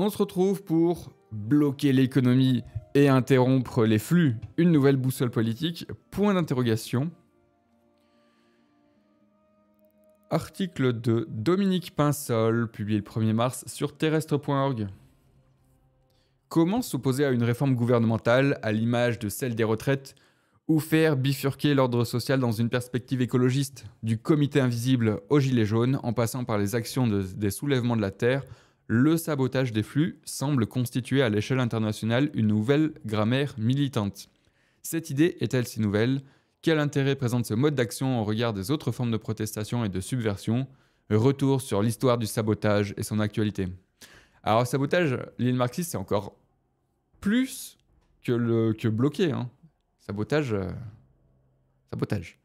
On se retrouve pour bloquer l'économie et interrompre les flux. Une nouvelle boussole politique. Point d'interrogation. Article de Dominique Pinsol, publié le 1er mars sur terrestre.org. Comment s'opposer à une réforme gouvernementale à l'image de celle des retraites ou faire bifurquer l'ordre social dans une perspective écologiste, du comité invisible aux Gilets jaunes en passant par les actions des soulèvements de la Terre le sabotage des flux semble constituer à l'échelle internationale une nouvelle grammaire militante. Cette idée est-elle si nouvelle Quel intérêt présente ce mode d'action au regard des autres formes de protestation et de subversion Retour sur l'histoire du sabotage et son actualité. Alors, sabotage, l'île marxiste, c'est encore plus que, le, que bloqué. Hein. Sabotage. Euh, sabotage.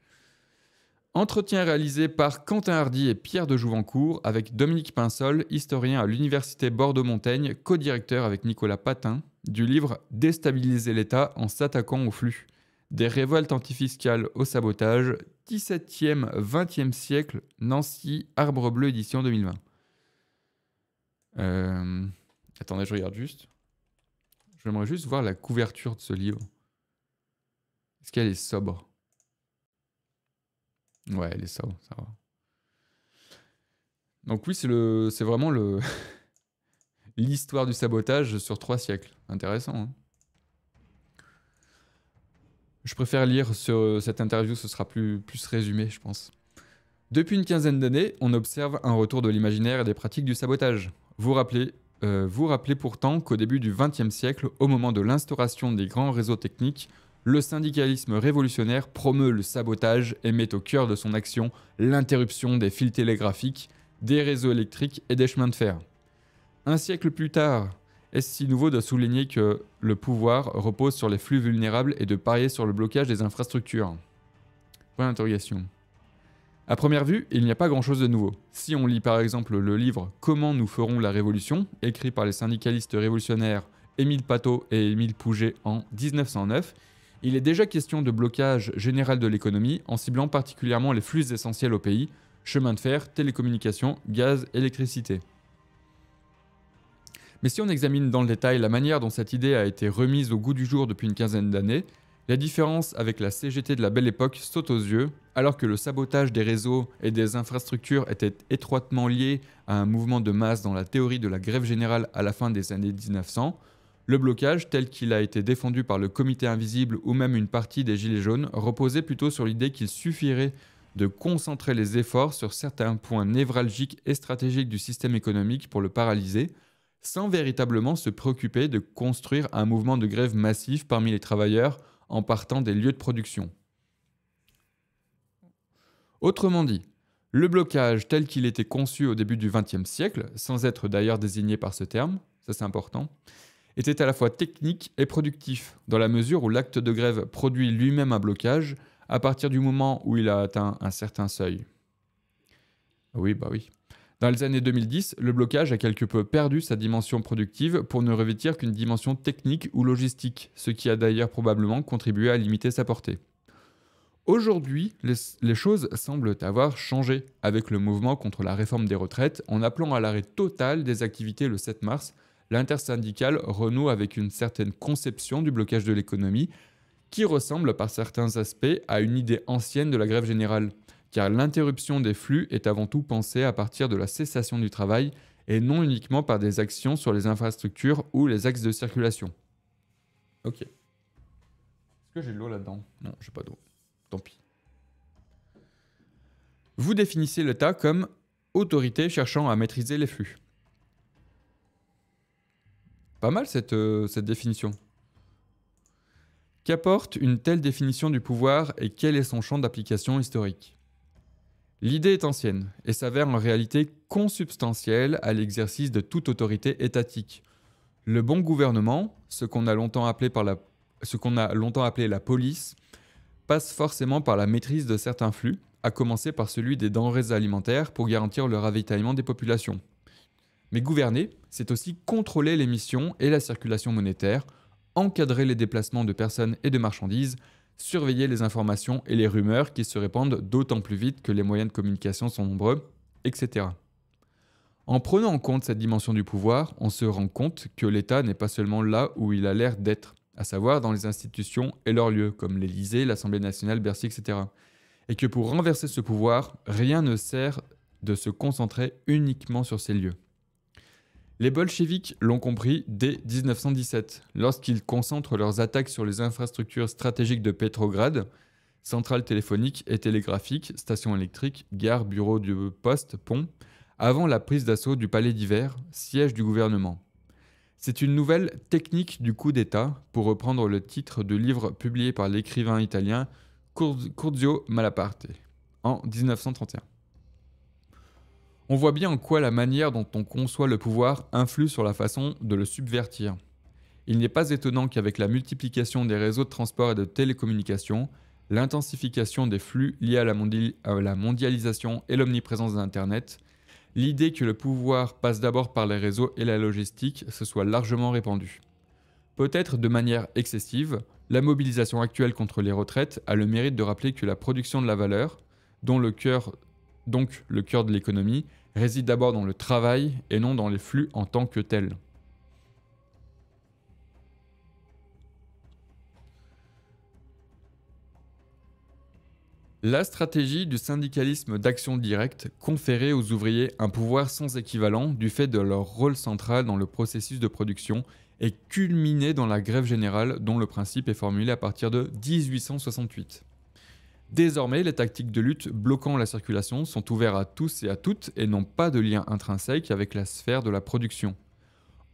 Entretien réalisé par Quentin Hardy et Pierre de Jouvencourt avec Dominique Pinsol, historien à l'Université Bordeaux-Montaigne, co-directeur avec Nicolas Patin, du livre Déstabiliser l'État en s'attaquant au flux. Des révoltes antifiscales au sabotage, 17e-20e siècle, Nancy, Arbre Bleu, édition 2020. Euh, attendez, je regarde juste. J'aimerais juste voir la couverture de ce livre. Est-ce qu'elle est sobre Ouais, les ça va. Donc oui, c'est le, c'est vraiment le l'histoire du sabotage sur trois siècles. Intéressant. Hein. je préfère lire sur cette interview, ce sera plus, plus résumé, je pense. Depuis une quinzaine d'années, on observe un retour de l'imaginaire et des pratiques du sabotage. Vous rappelez, euh, vous rappelez pourtant qu'au début du XXe siècle, au moment de l'instauration des grands réseaux techniques, le syndicalisme révolutionnaire promeut le sabotage et met au cœur de son action l'interruption des fils télégraphiques, des réseaux électriques et des chemins de fer. Un siècle plus tard, est-ce si nouveau de souligner que le pouvoir repose sur les flux vulnérables et de parier sur le blocage des infrastructures Point d'interrogation. À première vue, il n'y a pas grand-chose de nouveau. Si on lit par exemple le livre Comment nous ferons la révolution, écrit par les syndicalistes révolutionnaires Émile Pateau et Émile Pouget en 1909, il est déjà question de blocage général de l'économie en ciblant particulièrement les flux essentiels au pays, chemin de fer, télécommunications, gaz, électricité. Mais si on examine dans le détail la manière dont cette idée a été remise au goût du jour depuis une quinzaine d'années, la différence avec la CGT de la belle époque saute aux yeux, alors que le sabotage des réseaux et des infrastructures était étroitement lié à un mouvement de masse dans la théorie de la grève générale à la fin des années 1900, le blocage, tel qu'il a été défendu par le comité invisible ou même une partie des Gilets jaunes, reposait plutôt sur l'idée qu'il suffirait de concentrer les efforts sur certains points névralgiques et stratégiques du système économique pour le paralyser, sans véritablement se préoccuper de construire un mouvement de grève massif parmi les travailleurs en partant des lieux de production. Autrement dit, le blocage tel qu'il était conçu au début du XXe siècle, sans être d'ailleurs désigné par ce terme, ça c'est important, était à la fois technique et productif, dans la mesure où l'acte de grève produit lui-même un blocage à partir du moment où il a atteint un certain seuil. Oui, bah oui. Dans les années 2010, le blocage a quelque peu perdu sa dimension productive pour ne revêtir qu'une dimension technique ou logistique, ce qui a d'ailleurs probablement contribué à limiter sa portée. Aujourd'hui, les, choses semblent avoir changé avec le mouvement contre la réforme des retraites en appelant à l'arrêt total des activités le 7 mars l'intersyndicale renoue avec une certaine conception du blocage de l'économie qui ressemble par certains aspects à une idée ancienne de la grève générale, car l'interruption des flux est avant tout pensée à partir de la cessation du travail et non uniquement par des actions sur les infrastructures ou les axes de circulation. Ok. Est-ce que j'ai de l'eau là-dedans Non, j'ai pas d'eau. Tant pis. Vous définissez l'État comme autorité cherchant à maîtriser les flux. Pas mal euh, cette, définition. Qu'apporte une telle définition du pouvoir et quel est son champ d'application historique L'idée est ancienne et s'avère en réalité consubstantielle à l'exercice de toute autorité étatique. Le bon gouvernement, ce qu'on a longtemps appelé la police, passe forcément par la maîtrise de certains flux, à commencer par celui des denrées alimentaires pour garantir le ravitaillement des populations. Mais gouverner, c'est aussi contrôler l'émission et la circulation monétaire, encadrer les déplacements de personnes et de marchandises, surveiller les informations et les rumeurs qui se répandent d'autant plus vite que les moyens de communication sont nombreux, etc. En prenant en compte cette dimension du pouvoir, on se rend compte que l'État n'est pas seulement là où il a l'air d'être, à savoir dans les institutions et leurs lieux, comme l'Élysée, l'Assemblée nationale, Bercy, etc. Et que pour renverser ce pouvoir, rien ne sert de se concentrer uniquement sur ces lieux. Les bolcheviks l'ont compris dès 1917, lorsqu'ils concentrent leurs attaques sur les infrastructures stratégiques de Pétrograd, centrales téléphoniques et télégraphiques, stations électriques, gares, bureaux de poste, ponts, avant la prise d'assaut du palais d'hiver, siège du gouvernement. C'est une nouvelle technique du coup d'État, pour reprendre le titre de livre publié par l'écrivain italien Curzio Malaparte en 1931 on voit bien en quoi la manière dont on conçoit le pouvoir influe sur la façon de le subvertir. Il n'est pas étonnant qu'avec la multiplication des réseaux de transport et de télécommunications, l'intensification des flux liés à la, mondialisation et l'omniprésence d'Internet, l'idée que le pouvoir passe d'abord par les réseaux et la logistique se soit largement répandue. Peut-être de manière excessive, la mobilisation actuelle contre les retraites a le mérite de rappeler que la production de la valeur, dont le cœur donc le cœur de l'économie, réside d'abord dans le travail et non dans les flux en tant que tels. La stratégie du syndicalisme d'action directe conférait aux ouvriers un pouvoir sans équivalent du fait de leur rôle central dans le processus de production et culminait dans la grève générale dont le principe est formulé à partir de 1868. Désormais, les tactiques de lutte bloquant la circulation sont ouvertes à tous et à toutes et n'ont pas de lien intrinsèque avec la sphère de la production.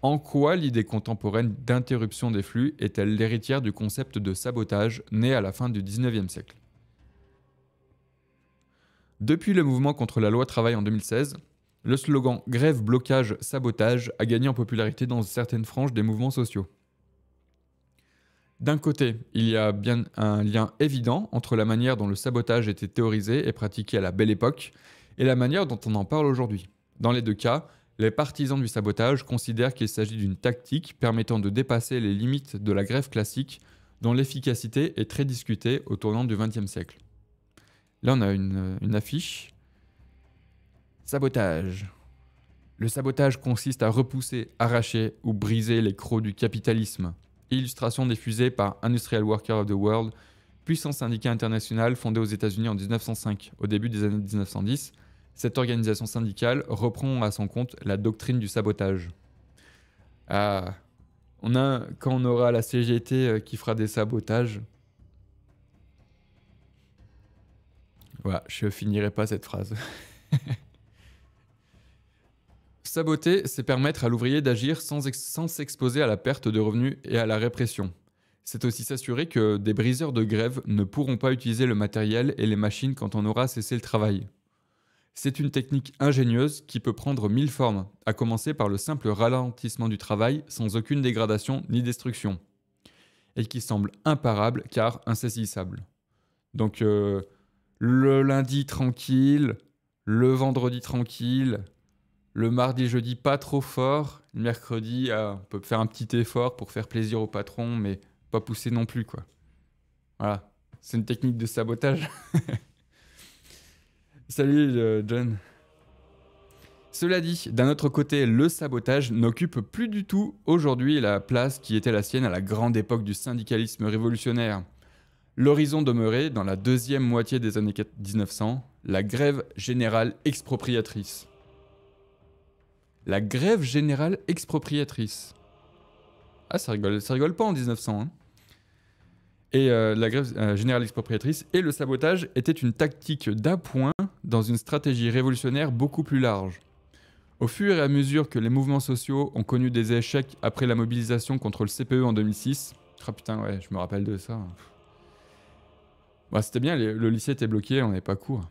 En quoi l'idée contemporaine d'interruption des flux est-elle l'héritière du concept de sabotage né à la fin du XIXe siècle Depuis le mouvement contre la loi travail en 2016, le slogan Grève, blocage, sabotage a gagné en popularité dans certaines franges des mouvements sociaux. D'un côté, il y a bien un lien évident entre la manière dont le sabotage était théorisé et pratiqué à la belle époque et la manière dont on en parle aujourd'hui. Dans les deux cas, les partisans du sabotage considèrent qu'il s'agit d'une tactique permettant de dépasser les limites de la grève classique dont l'efficacité est très discutée au tournant du XXe siècle. Là, on a une, une affiche. Sabotage. Le sabotage consiste à repousser, arracher ou briser les crocs du capitalisme, Illustration diffusée par Industrial Worker of the World, puissant syndicat international fondé aux États-Unis en 1905, au début des années 1910. Cette organisation syndicale reprend à son compte la doctrine du sabotage. Ah, on a, quand on aura la CGT euh, qui fera des sabotages. Voilà, je finirai pas cette phrase. Saboter, c'est permettre à l'ouvrier d'agir sans s'exposer à la perte de revenus et à la répression. C'est aussi s'assurer que des briseurs de grève ne pourront pas utiliser le matériel et les machines quand on aura cessé le travail. C'est une technique ingénieuse qui peut prendre mille formes, à commencer par le simple ralentissement du travail sans aucune dégradation ni destruction, et qui semble imparable car insaisissable. Donc euh, le lundi tranquille, le vendredi tranquille, le mardi, jeudi, pas trop fort. Le mercredi, ah, on peut faire un petit effort pour faire plaisir au patron, mais pas pousser non plus, quoi. Voilà. C'est une technique de sabotage. Salut, euh, John. Cela dit, d'un autre côté, le sabotage n'occupe plus du tout aujourd'hui la place qui était la sienne à la grande époque du syndicalisme révolutionnaire. L'horizon demeurait, dans la deuxième moitié des années 1900, la grève générale expropriatrice. La grève générale expropriatrice. Ah, ça rigole, ça rigole pas en 1900. Hein. Et euh, la grève euh, générale expropriatrice et le sabotage étaient une tactique d'appoint dans une stratégie révolutionnaire beaucoup plus large. Au fur et à mesure que les mouvements sociaux ont connu des échecs après la mobilisation contre le CPE en 2006, ah putain ouais, je me rappelle de ça. Hein. Bah, c'était bien, le lycée était bloqué, on n'avait pas cours.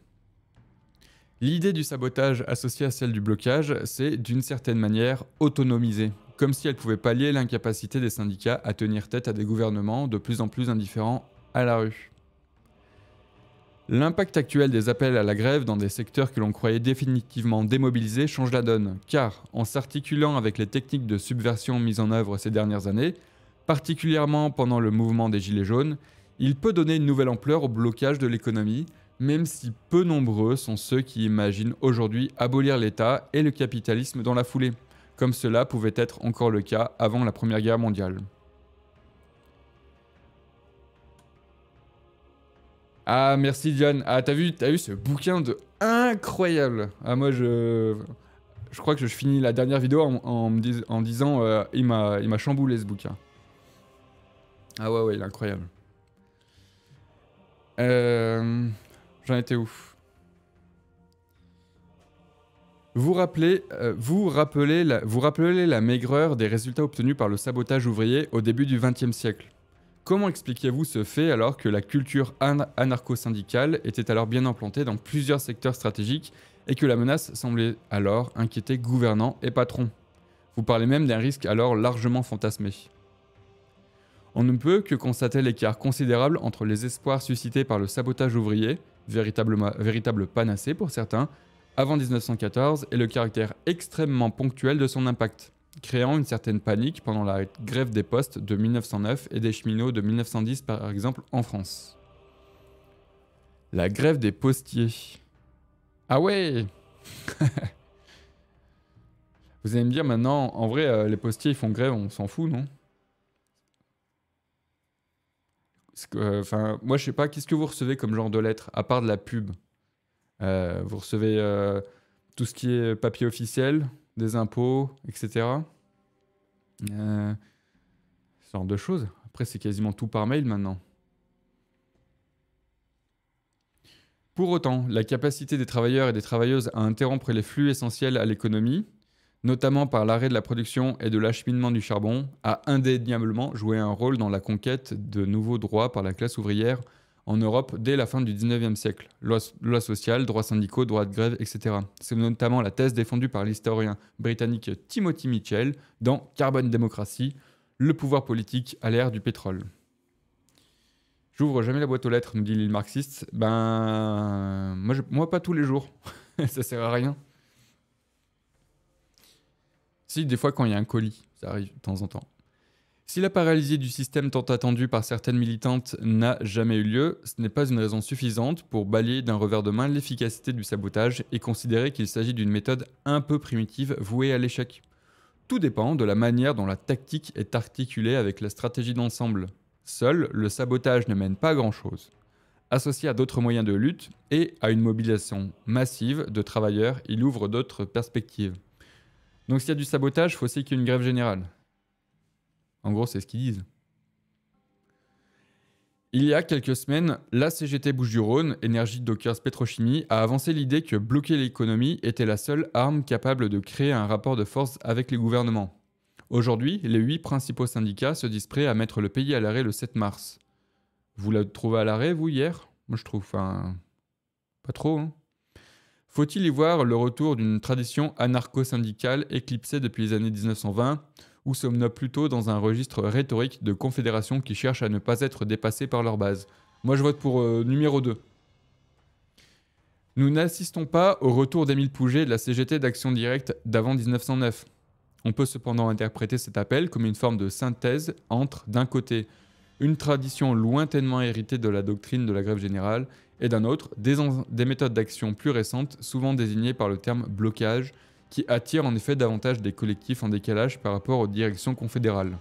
L'idée du sabotage associée à celle du blocage, c'est d'une certaine manière autonomiser, comme si elle pouvait pallier l'incapacité des syndicats à tenir tête à des gouvernements de plus en plus indifférents à la rue. L'impact actuel des appels à la grève dans des secteurs que l'on croyait définitivement démobilisés change la donne, car en s'articulant avec les techniques de subversion mises en œuvre ces dernières années, particulièrement pendant le mouvement des Gilets jaunes, il peut donner une nouvelle ampleur au blocage de l'économie, même si peu nombreux sont ceux qui imaginent aujourd'hui abolir l'État et le capitalisme dans la foulée, comme cela pouvait être encore le cas avant la Première Guerre mondiale. Ah, merci John. Ah, t'as vu, t'as eu ce bouquin de incroyable. Ah, moi, je, je crois que je finis la dernière vidéo en, me en disant euh, il m'a chamboulé ce bouquin. Ah ouais, ouais, il est incroyable. Euh... J'en étais ouf. vous rappelez, euh, vous, rappelez la, vous rappelez la maigreur des résultats obtenus par le sabotage ouvrier au début du XXe siècle. Comment expliquez-vous ce fait alors que la culture anarcho-syndicale était alors bien implantée dans plusieurs secteurs stratégiques et que la menace semblait alors inquiéter gouvernants et patrons Vous parlez même d'un risque alors largement fantasmé. On ne peut que constater l'écart considérable entre les espoirs suscités par le sabotage ouvrier véritable, véritable panacée pour certains, avant 1914 et le caractère extrêmement ponctuel de son impact, créant une certaine panique pendant la grève des postes de 1909 et des cheminots de 1910 par exemple en France. La grève des postiers. Ah ouais Vous allez me dire maintenant, en vrai, euh, les postiers ils font grève, on s'en fout, non Euh, enfin, moi, je sais pas, qu'est-ce que vous recevez comme genre de lettres, à part de la pub euh, Vous recevez euh, tout ce qui est papier officiel, des impôts, etc. ce genre de choses. Après, c'est quasiment tout par mail maintenant. Pour autant, la capacité des travailleurs et des travailleuses à interrompre les flux essentiels à l'économie, notamment par l'arrêt de la production et de l'acheminement du charbon, a indéniablement joué un rôle dans la conquête de nouveaux droits par la classe ouvrière en Europe dès la fin du 19e siècle. Loi sociale, sociales, droits syndicaux, droits de grève, etc. C'est notamment la thèse défendue par l'historien britannique Timothy Mitchell dans Carbone Democracy, le pouvoir politique à l'ère du pétrole. J'ouvre jamais la boîte aux lettres, nous dit l'île marxiste. Ben, moi, moi pas tous les jours. Ça sert à rien. Si, des fois, quand il y a un colis, ça arrive de temps en temps. Si la paralysie du système tant attendue par certaines militantes n'a jamais eu lieu, ce n'est pas une raison suffisante pour balayer d'un revers de main l'efficacité du sabotage et considérer qu'il s'agit d'une méthode un peu primitive vouée à l'échec. Tout dépend de la manière dont la tactique est articulée avec la stratégie d'ensemble. Seul, le sabotage ne mène pas à grand-chose. Associé à d'autres moyens de lutte et à une mobilisation massive de travailleurs, il ouvre d'autres perspectives. Donc s'il y a du sabotage, il faut aussi qu'il y ait une grève générale. En gros, c'est ce qu'ils disent. Il y a quelques semaines, la CGT Bouches-du-Rhône, énergie dockers pétrochimie, a avancé l'idée que bloquer l'économie était la seule arme capable de créer un rapport de force avec les gouvernements. Aujourd'hui, les huit principaux syndicats se disent prêts à mettre le pays à l'arrêt le 7 mars. Vous l'avez trouvé à l'arrêt, vous, hier Moi, je trouve, enfin... Pas trop, hein faut-il y voir le retour d'une tradition anarcho-syndicale éclipsée depuis les années 1920 ou sommes plutôt dans un registre rhétorique de confédérations qui cherchent à ne pas être dépassées par leur base Moi je vote pour euh, numéro 2. Nous n'assistons pas au retour d'Émile Pouget de la CGT d'Action Directe d'avant 1909. On peut cependant interpréter cet appel comme une forme de synthèse entre, d'un côté, une tradition lointainement héritée de la doctrine de la grève générale et d'un autre, des, méthodes d'action plus récentes, souvent désignées par le terme blocage, qui attirent en effet davantage des collectifs en décalage par rapport aux directions confédérales.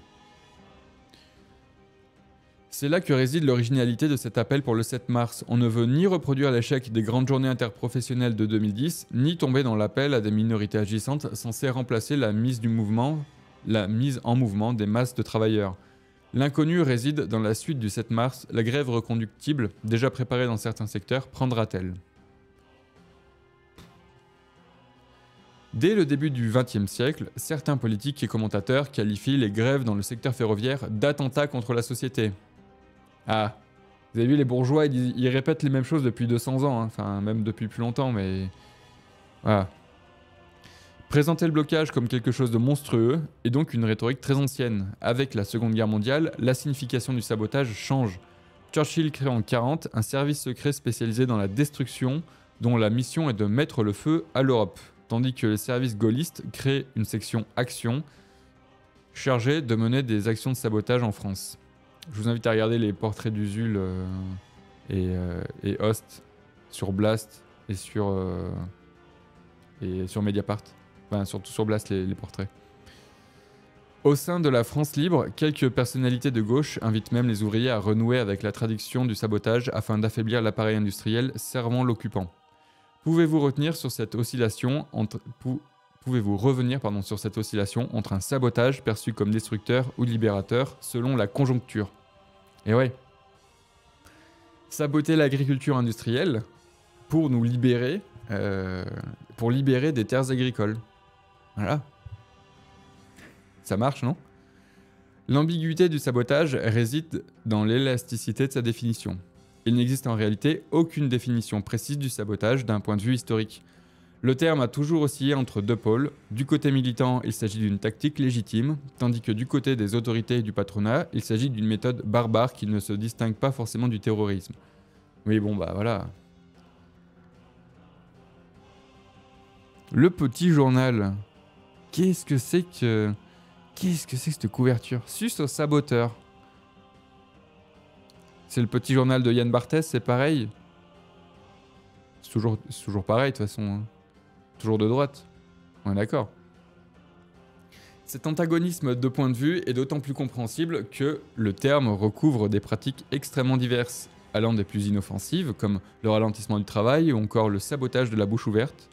C'est là que réside l'originalité de cet appel pour le 7 mars. On ne veut ni reproduire l'échec des grandes journées interprofessionnelles de 2010, ni tomber dans l'appel à des minorités agissantes censées remplacer la mise du mouvement, la mise en mouvement des masses de travailleurs. L'inconnu réside dans la suite du 7 mars, la grève reconductible, déjà préparée dans certains secteurs, prendra-t-elle Dès le début du XXe siècle, certains politiques et commentateurs qualifient les grèves dans le secteur ferroviaire d'attentats contre la société. Ah, vous avez vu, les bourgeois, ils, répètent les mêmes choses depuis 200 ans, hein. enfin même depuis plus longtemps, mais... Voilà présenter le blocage comme quelque chose de monstrueux est donc une rhétorique très ancienne. Avec la Seconde Guerre mondiale, la signification du sabotage change. Churchill crée en 40 un service secret spécialisé dans la destruction dont la mission est de mettre le feu à l'Europe, tandis que les services gaullistes créent une section action chargée de mener des actions de sabotage en France. Je vous invite à regarder les portraits d'Usul euh, euh, et, Host sur Blast et sur, euh, et sur Mediapart surtout sur Blast, les, portraits. Au sein de la France libre, quelques personnalités de gauche invitent même les ouvriers à renouer avec la traduction du sabotage afin d'affaiblir l'appareil industriel servant l'occupant. Pouvez-vous retenir sur cette oscillation entre pouvez-vous revenir sur cette oscillation entre un sabotage perçu comme destructeur ou libérateur selon la conjoncture Et eh ouais. Saboter l'agriculture industrielle pour nous libérer euh, pour libérer des terres agricoles. Voilà. Ça marche, non L'ambiguïté du sabotage réside dans l'élasticité de sa définition. Il n'existe en réalité aucune définition précise du sabotage d'un point de vue historique. Le terme a toujours oscillé entre deux pôles. Du côté militant, il s'agit d'une tactique légitime, tandis que du côté des autorités et du patronat, il s'agit d'une méthode barbare qui ne se distingue pas forcément du terrorisme. Oui, bon, bah voilà. Le petit journal. Qu'est-ce que c'est que. Qu'est-ce que c'est cette couverture Sus au saboteur. C'est le petit journal de Yann Barthès, c'est pareil. C'est toujours, toujours pareil, de toute façon. Hein. Toujours de droite. On est d'accord. Cet antagonisme de point de vue est d'autant plus compréhensible que le terme recouvre des pratiques extrêmement diverses, allant des plus inoffensives, comme le ralentissement du travail ou encore le sabotage de la bouche ouverte.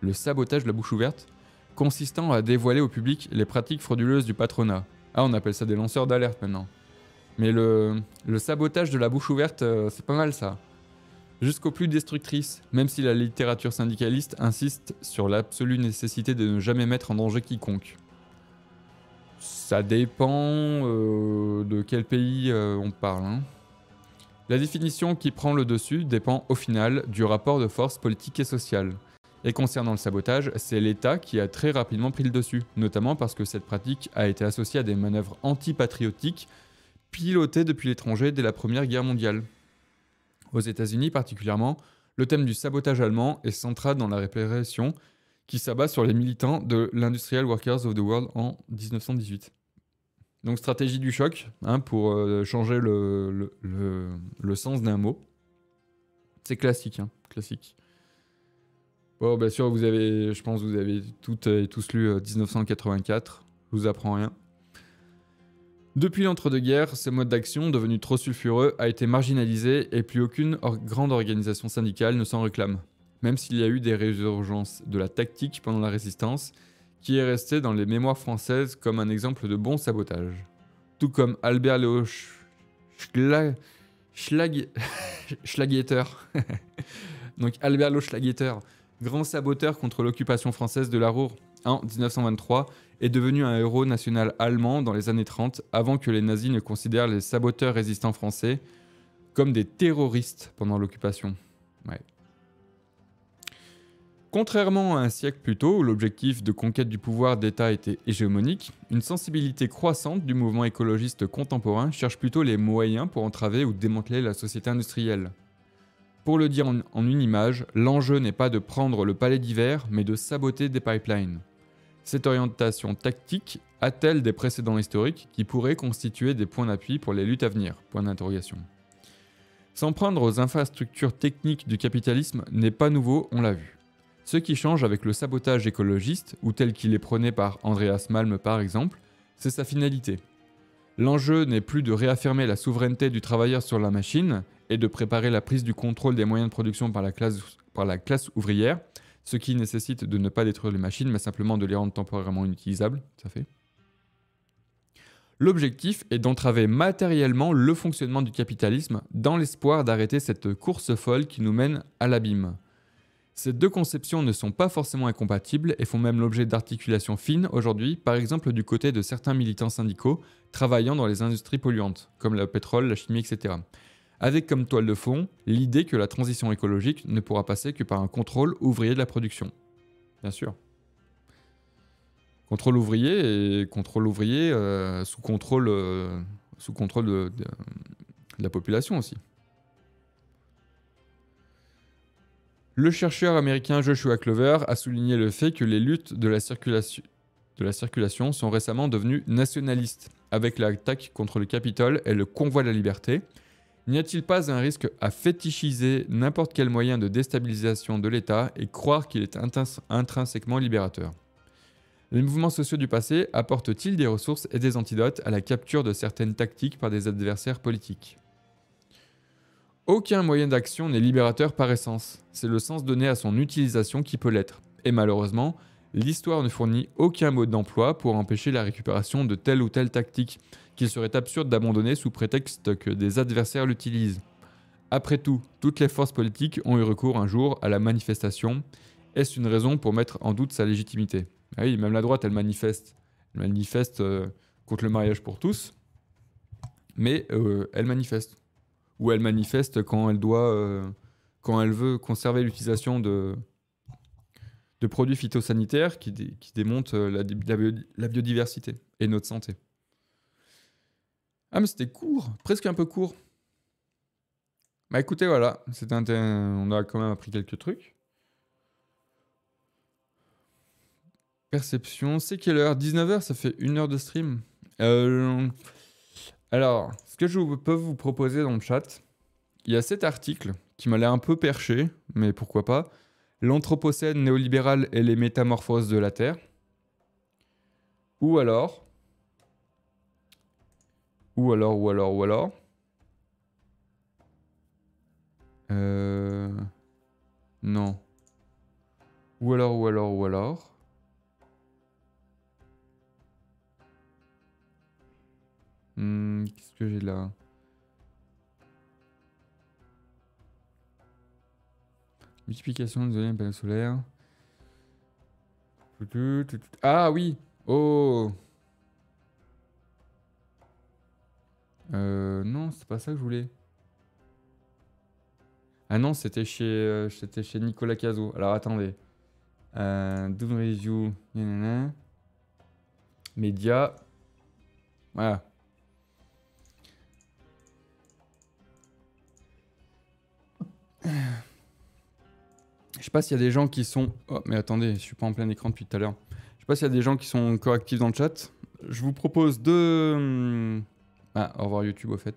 Le sabotage de la bouche ouverte consistant à dévoiler au public les pratiques frauduleuses du patronat. Ah, on appelle ça des lanceurs d'alerte maintenant. Mais le, sabotage de la bouche ouverte, euh, c'est pas mal ça. Jusqu'au plus destructrice, même si la littérature syndicaliste insiste sur l'absolue nécessité de ne jamais mettre en danger quiconque. Ça dépend euh, de quel pays euh, on parle. Hein. La définition qui prend le dessus dépend au final du rapport de force politique et sociale. Et concernant le sabotage, c'est l'État qui a très rapidement pris le dessus, notamment parce que cette pratique a été associée à des manœuvres antipatriotiques pilotées depuis l'étranger dès la Première Guerre mondiale. Aux États-Unis particulièrement, le thème du sabotage allemand est central dans la répression qui s'abat sur les militants de l'Industrial Workers of the World en 1918. Donc stratégie du choc, hein, pour euh, changer le, sens d'un mot. C'est classique, hein, classique. Bon, bien sûr, vous avez, je pense que vous avez toutes et tous lu 1984, euh, je vous apprends rien. Depuis l'entre-deux-guerres, ce mode d'action, devenu trop sulfureux, a été marginalisé et plus aucune grande organisation syndicale ne s'en réclame. Même s'il y a eu des résurgences de la tactique pendant la résistance, qui est restée dans les mémoires françaises comme un exemple de bon sabotage. Tout comme Albert Léo Schlag... Schlag... Schlageter. Donc Albert Léo Schlageter, grand saboteur contre l'occupation française de la Ruhr en 1923, est devenu un héros national allemand dans les années 30, avant que les nazis ne considèrent les saboteurs résistants français comme des terroristes pendant l'occupation. Contrairement à un siècle plus tôt où l'objectif de conquête du pouvoir d'État était hégémonique, une sensibilité croissante du mouvement écologiste contemporain cherche plutôt les moyens pour entraver ou démanteler la société industrielle. Pour le dire en, une image, l'enjeu n'est pas de prendre le palais d'hiver, mais de saboter des pipelines. Cette orientation tactique a-t-elle des précédents historiques qui pourraient constituer des points d'appui pour les luttes à venir Point d'interrogation. S'en prendre aux infrastructures techniques du capitalisme n'est pas nouveau, on l'a vu. Ce qui change avec le sabotage écologiste, ou tel qu'il est prôné par Andreas Malm par exemple, c'est sa finalité, L'enjeu n'est plus de réaffirmer la souveraineté du travailleur sur la machine et de préparer la prise du contrôle des moyens de production par la classe, ouvrière, ce qui nécessite de ne pas détruire les machines, mais simplement de les rendre temporairement inutilisables, ça fait. L'objectif est d'entraver matériellement le fonctionnement du capitalisme dans l'espoir d'arrêter cette course folle qui nous mène à l'abîme. Ces deux conceptions ne sont pas forcément incompatibles et font même l'objet d'articulations fines aujourd'hui, par exemple du côté de certains militants syndicaux travaillant dans les industries polluantes, comme la pétrole, la chimie, etc. Avec comme toile de fond l'idée que la transition écologique ne pourra passer que par un contrôle ouvrier de la production. Bien sûr. Contrôle ouvrier et contrôle ouvrier euh, sous contrôle, euh, sous contrôle de la population aussi. Le chercheur américain Joshua Clover a souligné le fait que les luttes de la, circulation, sont récemment devenues nationalistes, avec l'attaque contre le Capitole et le convoi de la liberté. N'y a-t-il pas un risque à fétichiser n'importe quel moyen de déstabilisation de l'État et croire qu'il est intrinsèquement libérateur Les mouvements sociaux du passé apportent-ils des ressources et des antidotes à la capture de certaines tactiques par des adversaires politiques aucun moyen d'action n'est libérateur par essence, c'est le sens donné à son utilisation qui peut l'être. Et malheureusement, l'histoire ne fournit aucun mode d'emploi pour empêcher la récupération de telle ou telle tactique, qu'il serait absurde d'abandonner sous prétexte que des adversaires l'utilisent. Après tout, toutes les forces politiques ont eu recours un jour à la manifestation. Est-ce une raison pour mettre en doute sa légitimité ah Oui, même la droite, elle manifeste. Elle manifeste euh, contre le mariage pour tous, mais euh, elle manifeste où elle manifeste quand elle doit, euh, quand elle veut conserver l'utilisation de, de produits phytosanitaires qui, démontent euh, la, biodiversité et notre santé. Ah mais c'était court, presque un peu court. Bah écoutez voilà, un, on a quand même appris quelques trucs. Perception, c'est quelle heure 19h, ça fait une heure de stream. Euh, alors, ce que je peux vous proposer dans le chat, il y a cet article qui m'a l'air un peu perché, mais pourquoi pas. L'Anthropocène néolibéral et les métamorphoses de la Terre. Ou alors. Ou alors, ou alors, ou alors. Euh. Non. Ou alors, ou alors, ou alors. Hmm, qu'est-ce que j'ai là Multiplication des éoliennes solaire. Ah oui Oh euh, Non, c'est pas ça que je voulais. Ah non, c'était chez, euh, C'était chez Nicolas Cazot. Alors attendez. Euh, Doom Review. Média. Voilà. Je sais pas s'il y a des gens qui sont. Oh, mais attendez, je suis pas en plein écran depuis tout à l'heure. Je sais pas s'il y a des gens qui sont encore actifs dans le chat. Je vous propose de. Hum, ah, au revoir YouTube au fait.